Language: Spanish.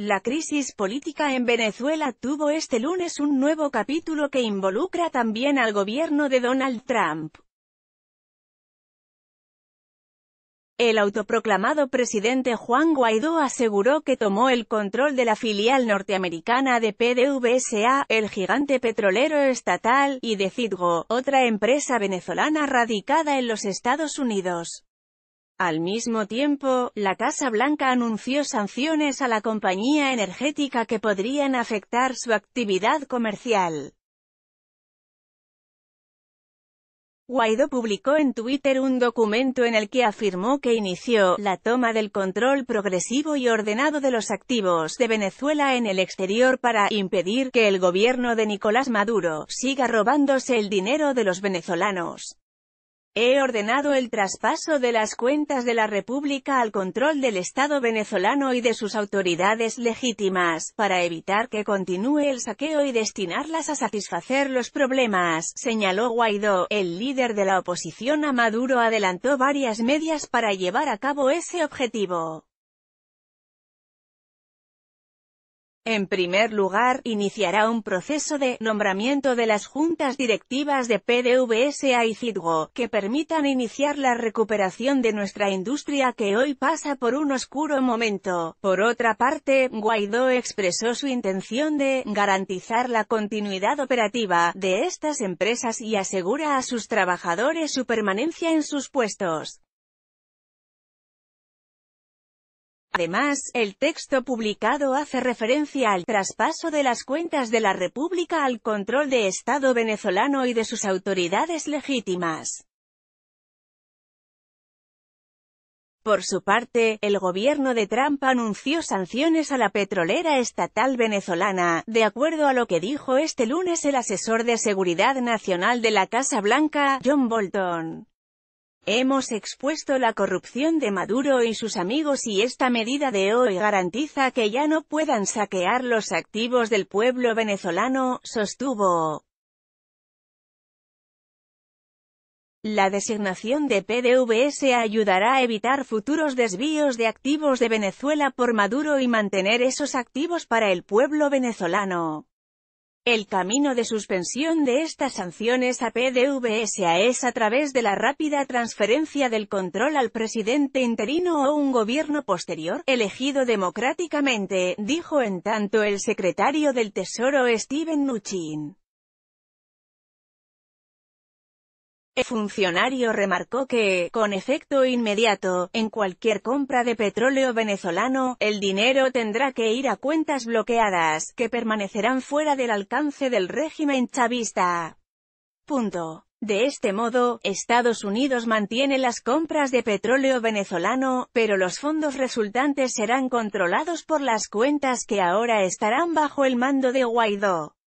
La crisis política en Venezuela tuvo este lunes un nuevo capítulo que involucra también al gobierno de Donald Trump. El autoproclamado presidente Juan Guaidó aseguró que tomó el control de la filial norteamericana de PDVSA, el gigante petrolero estatal, y de Citgo, otra empresa venezolana radicada en los Estados Unidos. Al mismo tiempo, la Casa Blanca anunció sanciones a la compañía energética que podrían afectar su actividad comercial. Guaidó publicó en Twitter un documento en el que afirmó que inició la toma del control progresivo y ordenado de los activos de Venezuela en el exterior para impedir que el gobierno de Nicolás Maduro siga robándose el dinero de los venezolanos. He ordenado el traspaso de las cuentas de la República al control del Estado venezolano y de sus autoridades legítimas, para evitar que continúe el saqueo y destinarlas a satisfacer los problemas, señaló Guaidó. El líder de la oposición a Maduro adelantó varias medias para llevar a cabo ese objetivo. En primer lugar, iniciará un proceso de nombramiento de las juntas directivas de PDVSA y Citgo, que permitan iniciar la recuperación de nuestra industria que hoy pasa por un oscuro momento. Por otra parte, Guaidó expresó su intención de garantizar la continuidad operativa de estas empresas y asegura a sus trabajadores su permanencia en sus puestos. Además, el texto publicado hace referencia al traspaso de las cuentas de la República al control de Estado venezolano y de sus autoridades legítimas. Por su parte, el gobierno de Trump anunció sanciones a la petrolera estatal venezolana, de acuerdo a lo que dijo este lunes el asesor de Seguridad Nacional de la Casa Blanca, John Bolton. Hemos expuesto la corrupción de Maduro y sus amigos y esta medida de hoy garantiza que ya no puedan saquear los activos del pueblo venezolano, sostuvo. La designación de PDVS ayudará a evitar futuros desvíos de activos de Venezuela por Maduro y mantener esos activos para el pueblo venezolano. El camino de suspensión de estas sanciones a PDVSA es a través de la rápida transferencia del control al presidente interino o un gobierno posterior, elegido democráticamente, dijo en tanto el secretario del Tesoro Steven Mnuchin. El funcionario remarcó que, con efecto inmediato, en cualquier compra de petróleo venezolano, el dinero tendrá que ir a cuentas bloqueadas, que permanecerán fuera del alcance del régimen chavista. Punto. De este modo, Estados Unidos mantiene las compras de petróleo venezolano, pero los fondos resultantes serán controlados por las cuentas que ahora estarán bajo el mando de Guaidó.